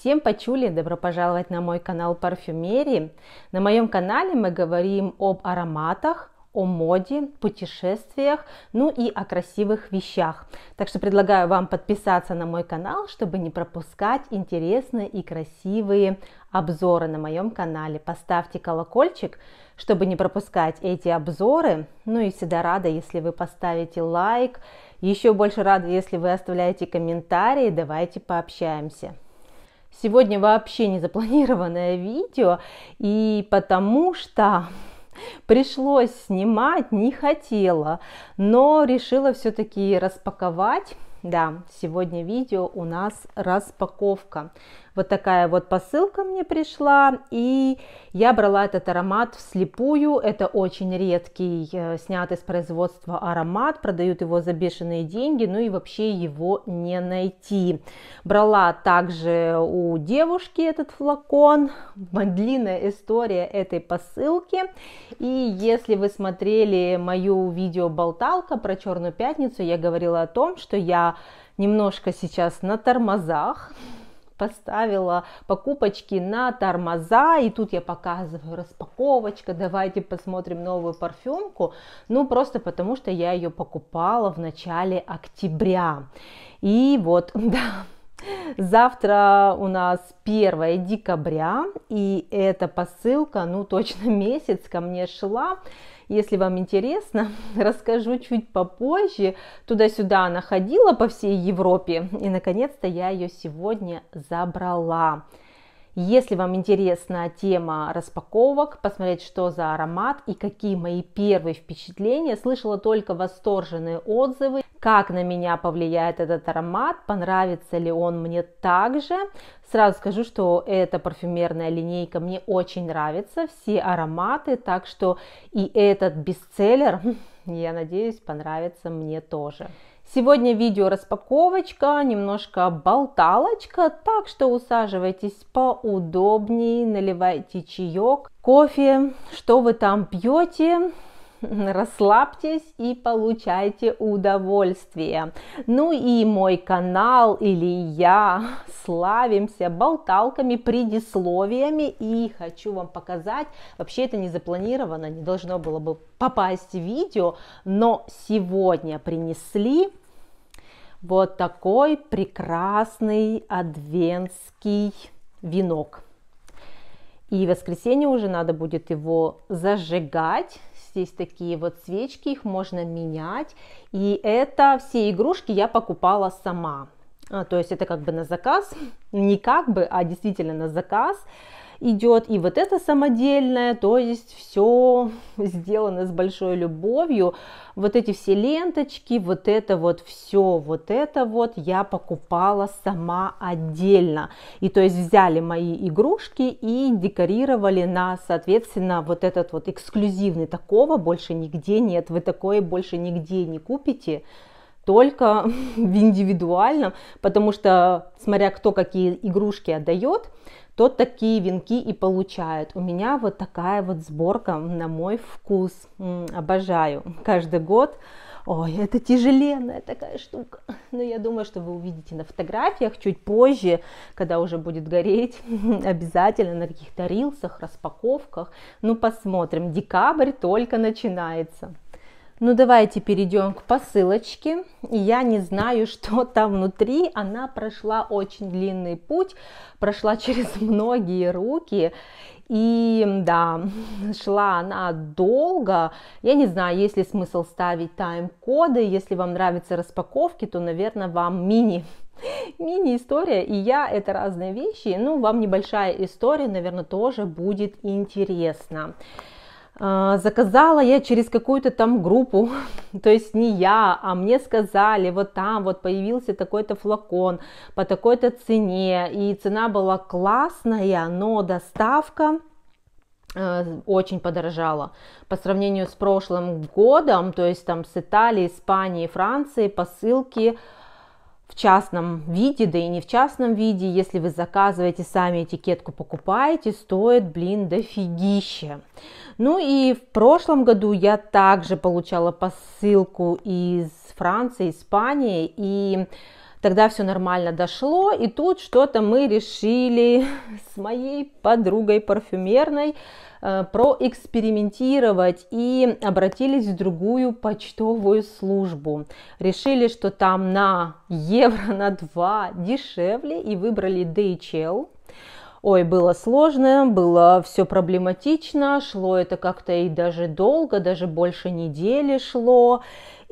Всем почули, добро пожаловать на мой канал Парфюмерии. На моем канале мы говорим об ароматах, о моде, путешествиях, ну и о красивых вещах. Так что предлагаю вам подписаться на мой канал, чтобы не пропускать интересные и красивые обзоры на моем канале. Поставьте колокольчик, чтобы не пропускать эти обзоры. Ну и всегда рада, если вы поставите лайк. Еще больше рада, если вы оставляете комментарии. Давайте пообщаемся сегодня вообще не запланированное видео, и потому что пришлось снимать, не хотела, но решила все-таки распаковать да, сегодня видео у нас распаковка. Вот такая вот посылка мне пришла, и я брала этот аромат вслепую. Это очень редкий, э, снятый с производства аромат, продают его за бешеные деньги, ну и вообще его не найти. Брала также у девушки этот флакон. Длинная история этой посылки. И если вы смотрели мою видео «Болталка» про Черную Пятницу, я говорила о том, что я немножко сейчас на тормозах, поставила покупочки на тормоза, и тут я показываю распаковочка, давайте посмотрим новую парфюмку, ну просто потому что я ее покупала в начале октября, и вот, да, Завтра у нас 1 декабря, и эта посылка, ну, точно месяц ко мне шла. Если вам интересно, расскажу чуть попозже. Туда-сюда она ходила по всей Европе, и, наконец-то, я ее сегодня забрала. Если вам интересна тема распаковок, посмотреть, что за аромат и какие мои первые впечатления, слышала только восторженные отзывы как на меня повлияет этот аромат, понравится ли он мне также. Сразу скажу, что эта парфюмерная линейка мне очень нравится, все ароматы, так что и этот бестселлер, я надеюсь, понравится мне тоже. Сегодня видео распаковочка, немножко болталочка, так что усаживайтесь поудобнее, наливайте чаек, кофе, что вы там пьете, расслабьтесь и получайте удовольствие. Ну и мой канал или я славимся болталками, предисловиями и хочу вам показать, вообще это не запланировано, не должно было бы попасть в видео, но сегодня принесли вот такой прекрасный адвентский венок. И в воскресенье уже надо будет его зажигать, есть такие вот свечки, их можно менять. И это все игрушки я покупала сама. А, то есть это как бы на заказ, не как бы, а действительно на заказ идет. И вот это самодельное, то есть все сделано с большой любовью. Вот эти все ленточки, вот это вот все, вот это вот я покупала сама отдельно. И то есть взяли мои игрушки и декорировали на, соответственно, вот этот вот эксклюзивный. Такого больше нигде нет, вы такое больше нигде не купите только в индивидуальном, потому что, смотря кто какие игрушки отдает, кто такие венки и получает. У меня вот такая вот сборка на мой вкус. обожаю. Каждый год. Ой, это тяжеленная такая штука. Но я думаю, что вы увидите на фотографиях чуть позже, когда уже будет гореть. Обязательно на каких-то рилсах, распаковках. Ну, посмотрим. Декабрь только начинается. Ну давайте перейдем к посылочке. Я не знаю, что там внутри. Она прошла очень длинный путь, прошла через многие руки. И да, шла она долго. Я не знаю, есть ли смысл ставить тайм-коды. Если вам нравятся распаковки, то, наверное, вам мини мини-история, и я это разные вещи. Ну, вам небольшая история, наверное, тоже будет интересно. А, заказала я через какую-то там группу, то есть не я, а мне сказали, вот там вот появился такой-то флакон по такой-то цене, и цена была классная, но доставка э, очень подорожала по сравнению с прошлым годом, то есть там с Италии, Испании, Франции посылки в частном виде, да и не в частном виде, если вы заказываете сами этикетку, покупаете, стоит, блин, дофигище. Ну и в прошлом году я также получала посылку из Франции, Испании, и Тогда все нормально дошло, и тут что-то мы решили с моей подругой парфюмерной э, проэкспериментировать и обратились в другую почтовую службу. Решили, что там на евро на 2 дешевле и выбрали DHL. Ой, было сложно, было все проблематично, шло это как-то и даже долго, даже больше недели шло.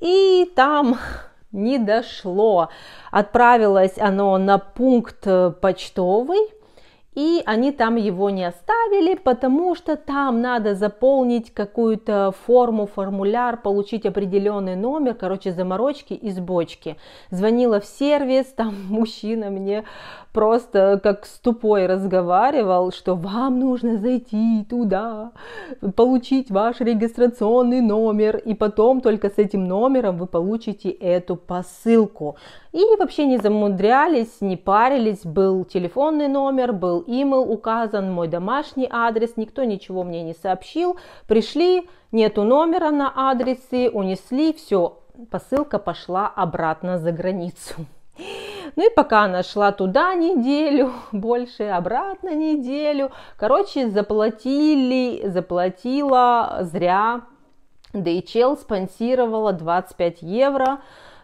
И там не дошло. Отправилось оно на пункт э, почтовый, и они там его не оставили, потому что там надо заполнить какую-то форму, формуляр, получить определенный номер, короче, заморочки из бочки. Звонила в сервис, там мужчина мне просто как с тупой разговаривал, что вам нужно зайти туда, получить ваш регистрационный номер, и потом только с этим номером вы получите эту посылку. И вообще не замудрялись, не парились, был телефонный номер, был email указан мой домашний адрес, никто ничего мне не сообщил. Пришли, нету номера на адресе, унесли, все, посылка пошла обратно за границу. Ну и пока она шла туда неделю, больше обратно неделю. Короче, заплатили, заплатила зря. DHL спонсировала 25 евро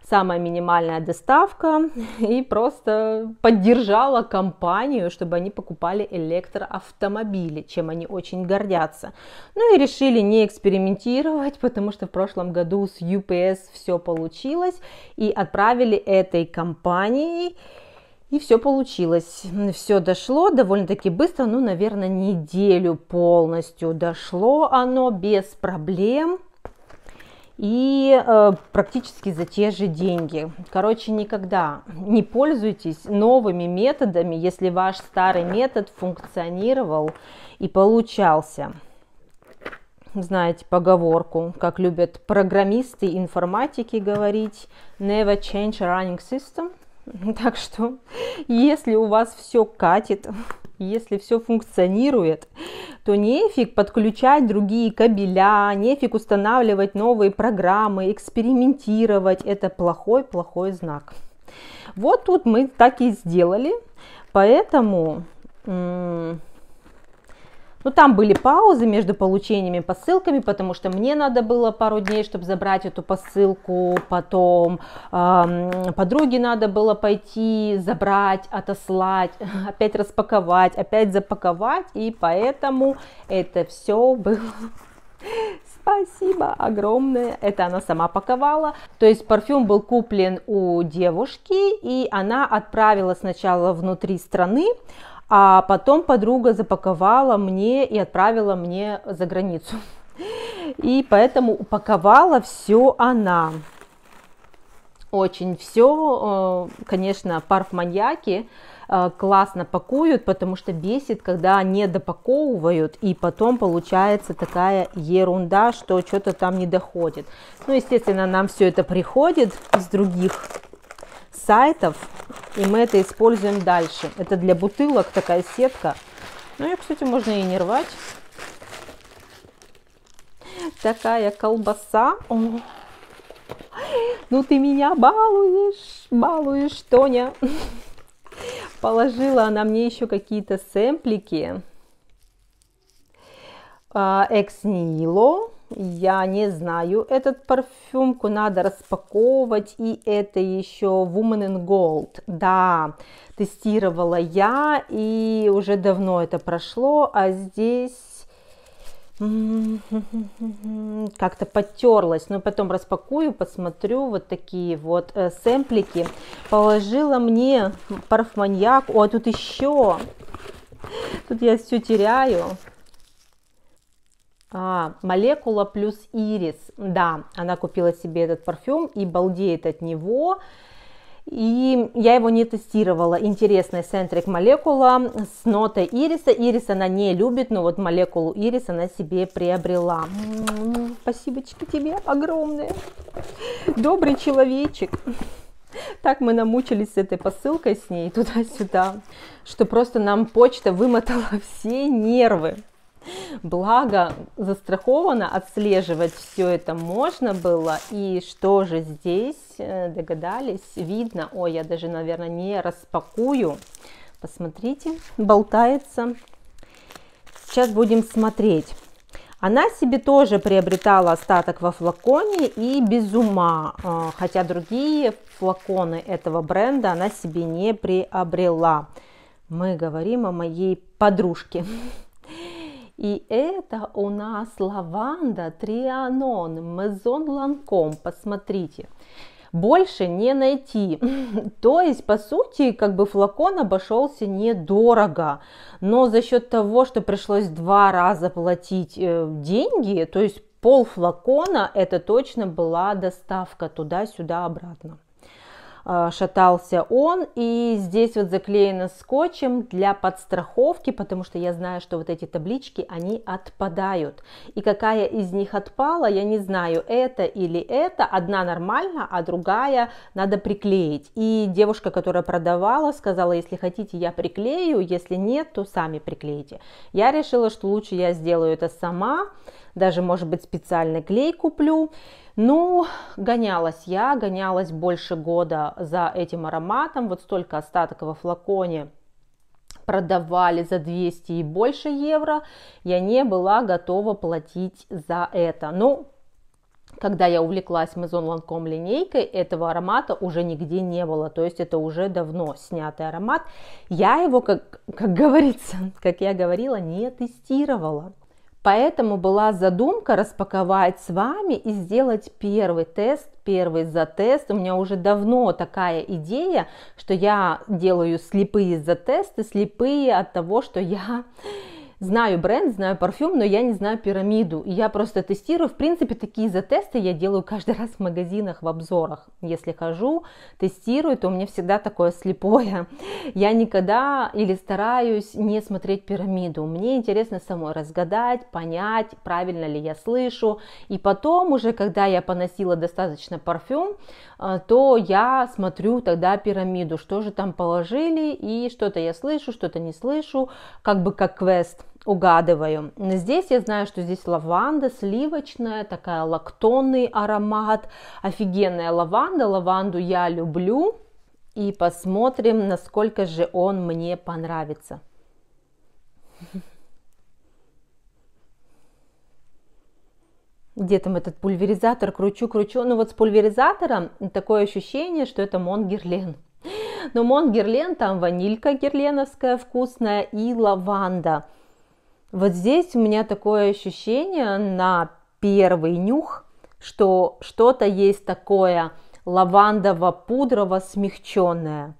самая минимальная доставка и просто поддержала компанию, чтобы они покупали электроавтомобили, чем они очень гордятся. Ну и решили не экспериментировать, потому что в прошлом году с UPS все получилось и отправили этой компании и все получилось. Все дошло довольно-таки быстро, ну, наверное, неделю полностью дошло оно без проблем и э, практически за те же деньги. Короче, никогда не пользуйтесь новыми методами, если ваш старый метод функционировал и получался. Знаете поговорку, как любят программисты, информатики говорить, never change running system. Так что, если у вас все катит, если все функционирует, то нефиг подключать другие кабеля, нефиг устанавливать новые программы, экспериментировать. Это плохой-плохой знак. Вот тут мы так и сделали. Поэтому... Ну там были паузы между получениями посылками, потому что мне надо было пару дней, чтобы забрать эту посылку, потом э, подруге надо было пойти, забрать, отослать, опять распаковать, опять запаковать, и поэтому это все было спасибо огромное. Это она сама паковала. То есть парфюм был куплен у девушки, и она отправила сначала внутри страны, а потом подруга запаковала мне и отправила мне за границу. И поэтому упаковала все она. Очень все, э, конечно, парфманьяки э, классно пакуют, потому что бесит, когда не допаковывают, и потом получается такая ерунда, что что-то там не доходит. Ну, естественно, нам все это приходит с других сайтов, и мы это используем дальше. Это для бутылок такая сетка. Ну, ее, кстати, можно и не рвать. Такая колбаса. О. Ну ты меня балуешь, балуешь, Тоня. Положила она мне еще какие-то сэмплики. А, Экснило, Я не знаю этот парфюмку, надо распаковывать. И это еще Woman in Gold. Да, тестировала я, и уже давно это прошло. А здесь как-то потерлась, но потом распакую, посмотрю, вот такие вот э, сэмплики. Положила мне парфманьяк, о, а тут еще, тут я все теряю, а, молекула плюс ирис. Да, она купила себе этот парфюм и балдеет от него. И я его не тестировала. Интересная центрик молекула с нотой ириса. Ирис она не любит, но вот молекулу ирис она себе приобрела. М-м-м, спасибочки тебе огромное. Добрый человечек. Так мы намучились с этой посылкой с ней туда-сюда, что просто нам почта вымотала все нервы. Благо, застраховано, отслеживать все это можно было. И что же здесь, э, догадались, видно. Ой, я даже, наверное, не распакую. Посмотрите, болтается. Сейчас будем смотреть. Она себе тоже приобретала остаток во флаконе и без ума, э, хотя другие флаконы этого бренда она себе не приобрела. Мы говорим о моей подружке. И это у нас лаванда Трианон Мезон Ланком. Посмотрите больше не найти. То есть, по сути, как бы флакон обошелся недорого, но за счет того, что пришлось два раза платить э, деньги, то есть пол флакона, это точно была доставка туда-сюда обратно. Э, шатался он. И здесь вот заклеено скотчем для подстраховки, потому что я знаю, что вот эти таблички, они отпадают. И какая из них отпала, я не знаю, это или это. Одна нормально, а другая надо приклеить. И девушка, которая продавала, сказала, если хотите, я приклею, если нет, то сами приклеите. Я решила, что лучше я сделаю это сама, даже, может быть, специальный клей куплю. Ну, гонялась я, гонялась больше года за этим ароматом, вот столько остаток во флаконе продавали за 200 и больше евро, я не была готова платить за это. Ну, когда я увлеклась Maison ланком линейкой, этого аромата уже нигде не было, то есть это уже давно снятый аромат. Я его, как, как говорится, как я говорила, не тестировала. Поэтому была задумка распаковать с вами и сделать первый тест, первый затест. У меня уже давно такая идея, что я делаю слепые затесты, слепые от того, что я знаю бренд, знаю парфюм, но я не знаю пирамиду. И я просто тестирую. В принципе, такие за тесты я делаю каждый раз в магазинах, в обзорах. Если хожу, тестирую, то у меня всегда такое слепое. Я никогда или стараюсь не смотреть пирамиду. Мне интересно самой разгадать, понять, правильно ли я слышу. И потом уже, когда я поносила достаточно парфюм, э, то я смотрю тогда пирамиду, что же там положили, и что-то я слышу, что-то не слышу, как бы как квест – угадываю. Здесь я знаю, что здесь лаванда сливочная, такая лактонный аромат, офигенная лаванда, лаванду я люблю. И посмотрим, насколько же он мне понравится. где там этот пульверизатор, кручу, кручу. Ну вот с пульверизатором такое ощущение, что это Монгерлен. Но Монгерлен, там ванилька герленовская вкусная и лаванда. Вот здесь у меня такое ощущение на первый нюх, что что-то есть такое лавандово-пудрово смягченное.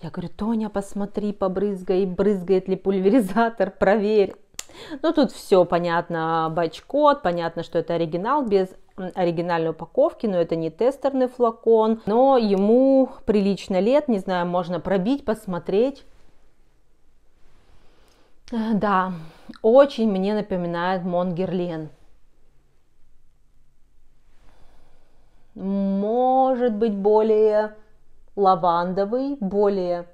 Я говорю, Тоня, посмотри, побрызгай, брызгает ли пульверизатор, проверь. Ну, тут все понятно, бачкот, понятно, что это оригинал без оригинальной упаковки, но это не тестерный флакон, но ему прилично лет, не знаю, можно пробить, посмотреть. Э, да, очень мне напоминает Монгерлен. Может быть более лавандовый, более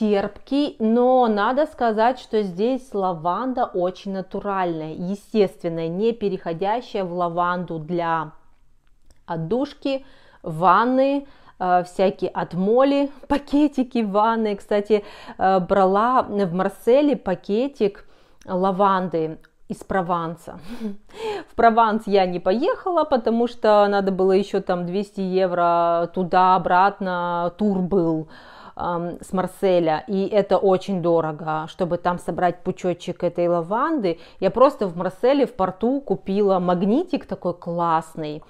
терпкий, но надо сказать, что здесь лаванда очень натуральная, естественная, не переходящая в лаванду для отдушки, ванны, э, всякие отмоли, пакетики ванны. Кстати, э, брала в Марселе пакетик лаванды из Прованса. В Прованс я не поехала, потому что надо было еще там 200 евро туда-обратно, тур был с Марселя, и это очень дорого, чтобы там собрать пучочек этой лаванды. Я просто в Марселе в порту купила магнитик такой классный.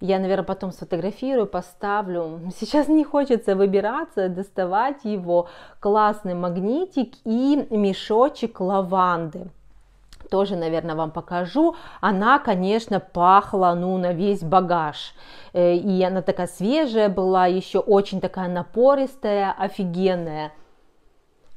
Я, наверное, потом сфотографирую, поставлю. Сейчас не хочется выбираться, доставать его. Классный магнитик и мешочек лаванды тоже, наверное, вам покажу. Она, конечно, пахла, ну, на весь багаж. Э, и она такая свежая была, еще очень такая напористая, офигенная.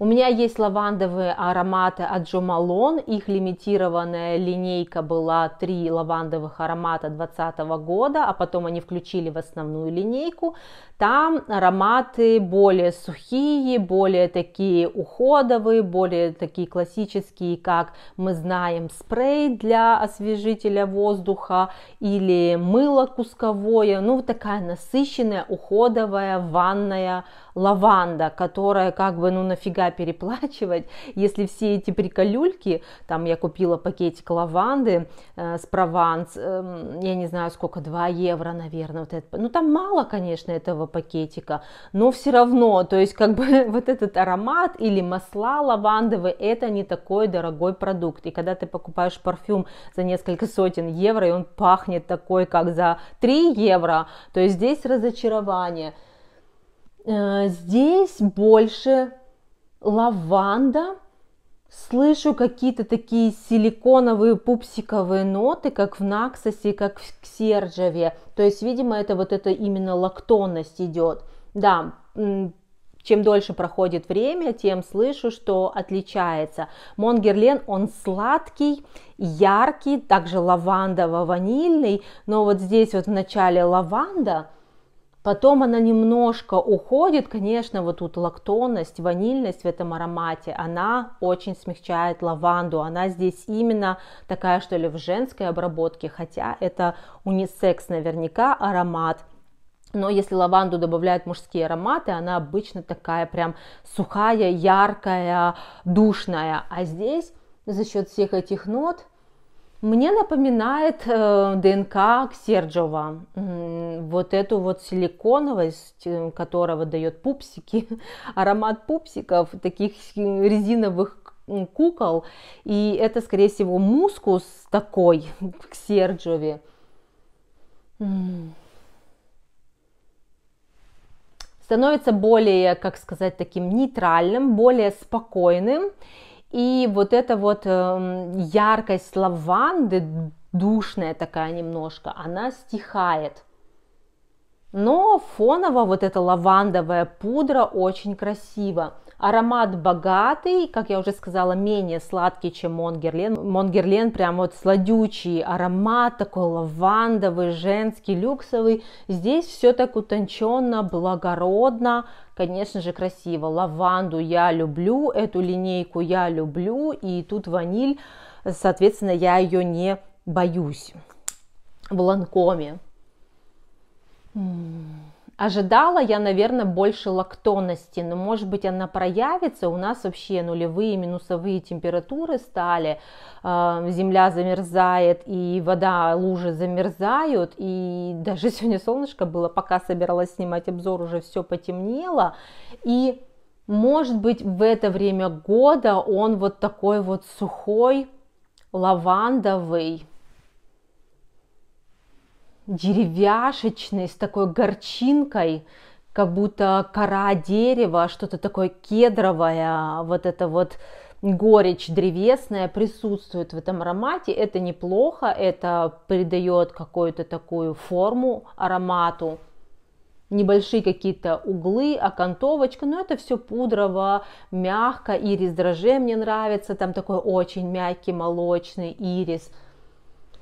У меня есть лавандовые ароматы от Jo Malone. Их лимитированная линейка была три лавандовых аромата 2020 года, а потом они включили в основную линейку. Там ароматы более сухие, более такие уходовые, более такие классические, как мы знаем спрей для освежителя воздуха или мыло кусковое, ну такая насыщенная уходовая ванная лаванда, которая как бы ну нафига переплачивать, если все эти приколюльки, там я купила пакетик лаванды э, с Прованс, э, я не знаю сколько, 2 евро, наверное, вот это, ну там мало, конечно, этого пакетика, но все равно, то есть как бы вот этот аромат или масла лавандовые, это не такой дорогой продукт. И когда ты покупаешь парфюм за несколько сотен евро, и он пахнет такой, как за 3 евро, то есть здесь разочарование. Э, здесь больше лаванда, слышу какие-то такие силиконовые пупсиковые ноты, как в Наксосе, как в Ксержаве. То есть, видимо, это вот это именно лактонность идет. Да, чем дольше проходит время, тем слышу, что отличается. Монгерлен, он сладкий, яркий, также лавандово-ванильный, но вот здесь вот в начале лаванда – Потом она немножко уходит, конечно, вот тут лактонность, ванильность в этом аромате, она очень смягчает лаванду, она здесь именно такая, что ли, в женской обработке, хотя это унисекс наверняка аромат, но если лаванду добавляют мужские ароматы, она обычно такая прям сухая, яркая, душная, а здесь за счет всех этих нот – мне напоминает э, ДНК Ксерджова, вот эту вот силиконовость, э, которая дает пупсики, аромат пупсиков, таких резиновых кукол, и это, скорее всего, мускус такой к Серджове. Становится более, как сказать, таким нейтральным, более спокойным, и вот эта вот эм, яркость лаванды, душная такая немножко, она стихает. Но фоново вот эта лавандовая пудра очень красиво. Аромат богатый, как я уже сказала, менее сладкий, чем Монгерлен. Монгерлен прям вот сладючий аромат, такой лавандовый, женский, люксовый. Здесь все так утонченно, благородно, конечно же, красиво. Лаванду я люблю, эту линейку я люблю, и тут ваниль, соответственно, я ее не боюсь. В Ланкоме. М -м -м. Ожидала я, наверное, больше лактонности, но, может быть, она проявится. У нас вообще нулевые минусовые температуры стали, а, земля замерзает, и вода, лужи замерзают, и даже сегодня солнышко было, пока собиралась снимать обзор, уже все потемнело, и может быть, в это время года он вот такой вот сухой, лавандовый, деревяшечный, с такой горчинкой, как будто кора дерева, что-то такое кедровое, вот это вот горечь древесная присутствует в этом аромате. Это неплохо, это придает какую-то такую форму аромату. Небольшие какие-то углы, окантовочка, но это все пудрово, мягко, ирис дроже мне нравится, там такой очень мягкий молочный ирис –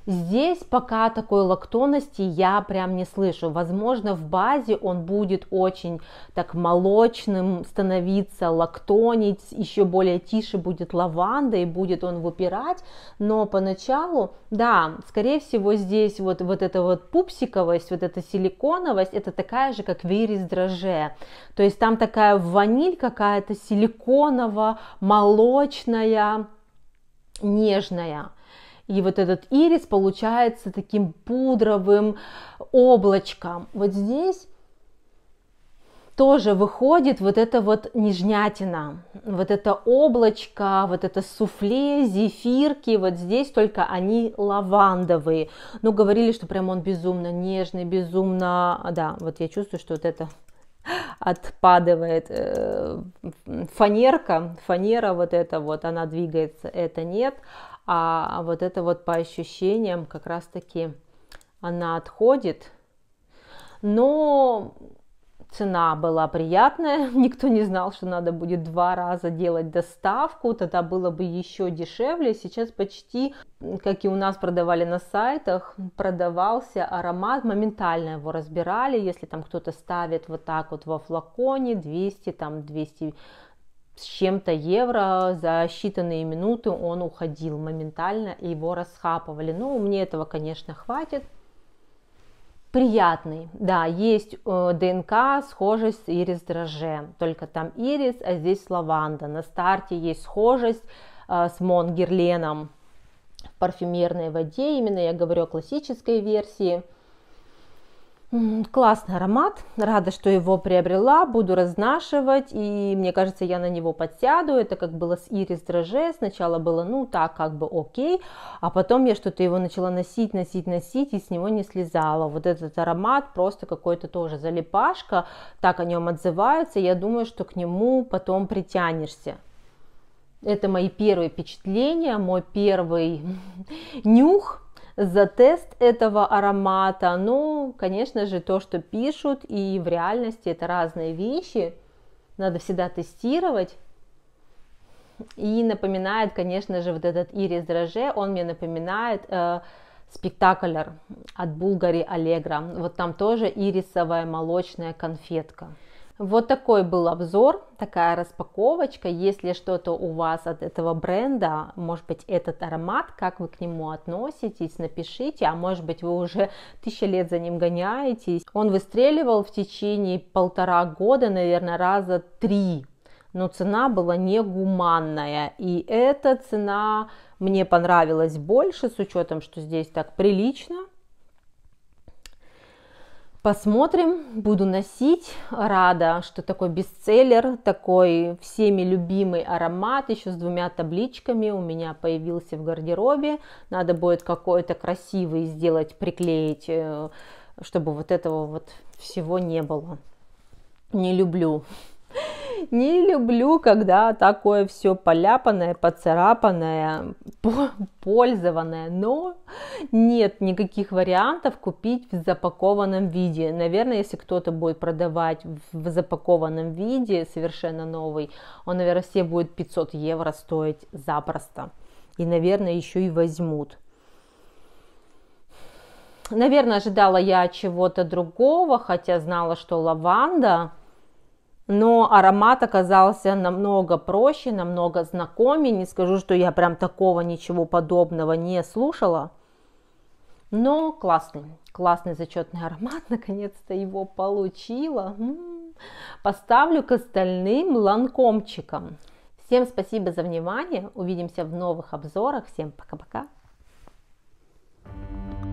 Здесь пока такой лактонности я прям не слышу. Возможно, в базе он будет очень так молочным становиться, лактонить, еще более тише будет лаванда и будет он выпирать, но поначалу, да, скорее всего, здесь вот, вот эта вот пупсиковость, вот эта силиконовость, это такая же, как верис дроже. То есть там такая ваниль какая-то силиконовая, молочная, нежная. И вот этот ирис получается таким пудровым облачком. Вот здесь тоже выходит вот эта вот нежнятина, вот это облачко, вот это суфле, зефирки, вот здесь только они лавандовые. Но ну, говорили, что прям он безумно нежный, безумно, да, вот я чувствую, что вот это отпадывает э, фанерка, фанера вот эта вот, она двигается, это нет, а вот это вот по ощущениям как раз таки она отходит, но цена была приятная, никто не знал, что надо будет два раза делать доставку, тогда было бы еще дешевле, сейчас почти, как и у нас продавали на сайтах, продавался аромат, моментально его разбирали, если там кто-то ставит вот так вот во флаконе, 200, там 200 с чем-то евро за считанные минуты он уходил моментально, и его расхапывали. Ну, мне этого, конечно, хватит приятный. Да, есть э, ДНК, схожесть с ирис дроже, только там ирис, а здесь лаванда. На старте есть схожесть э, с Монгерленом в парфюмерной воде, именно я говорю о классической версии – Классный аромат, рада, что его приобрела, буду разнашивать, и мне кажется, я на него подсяду, это как было с Ирис Дроже, сначала было, ну, так, как бы окей, а потом я что-то его начала носить, носить, носить, и с него не слезала, вот этот аромат просто какой-то тоже залипашка, так о нем отзываются, я думаю, что к нему потом притянешься. Это мои первые впечатления, мой первый нюх за тест этого аромата, но ну, конечно же, то, что пишут, и в реальности это разные вещи. Надо всегда тестировать. И напоминает, конечно же, вот этот Ирис драже. он мне напоминает э, спектакль от Булгари Аллегра. Вот там тоже ирисовая молочная конфетка. Вот такой был обзор, такая распаковочка. Если что-то у вас от этого бренда, может быть, этот аромат, как вы к нему относитесь, напишите. А может быть, вы уже тысячи лет за ним гоняетесь. Он выстреливал в течение полтора года, наверное, раза три но цена была негуманная. И эта цена мне понравилась больше, с учетом, что здесь так прилично, Посмотрим, буду носить. Рада, что такой бестселлер, такой всеми любимый аромат, еще с двумя табличками у меня появился в гардеробе. Надо будет какой-то красивый сделать, приклеить, э, чтобы вот этого вот всего не было. Не люблю не люблю, когда такое все поляпанное, поцарапанное, пользованное, но нет никаких вариантов купить в запакованном виде. Наверное, если кто-то будет продавать в запакованном виде, совершенно новый, он, наверное, все будет 500 евро стоить запросто. И, наверное, еще и возьмут. Наверное, ожидала я чего-то другого, хотя знала, что лаванда – но аромат оказался намного проще, намного знакомее. Не скажу, что я прям такого ничего подобного не слушала, но классный, классный зачетный аромат, наконец-то его получила. М-м. Поставлю к остальным ланкомчикам. Всем спасибо за внимание, увидимся в новых обзорах, всем пока-пока. thank you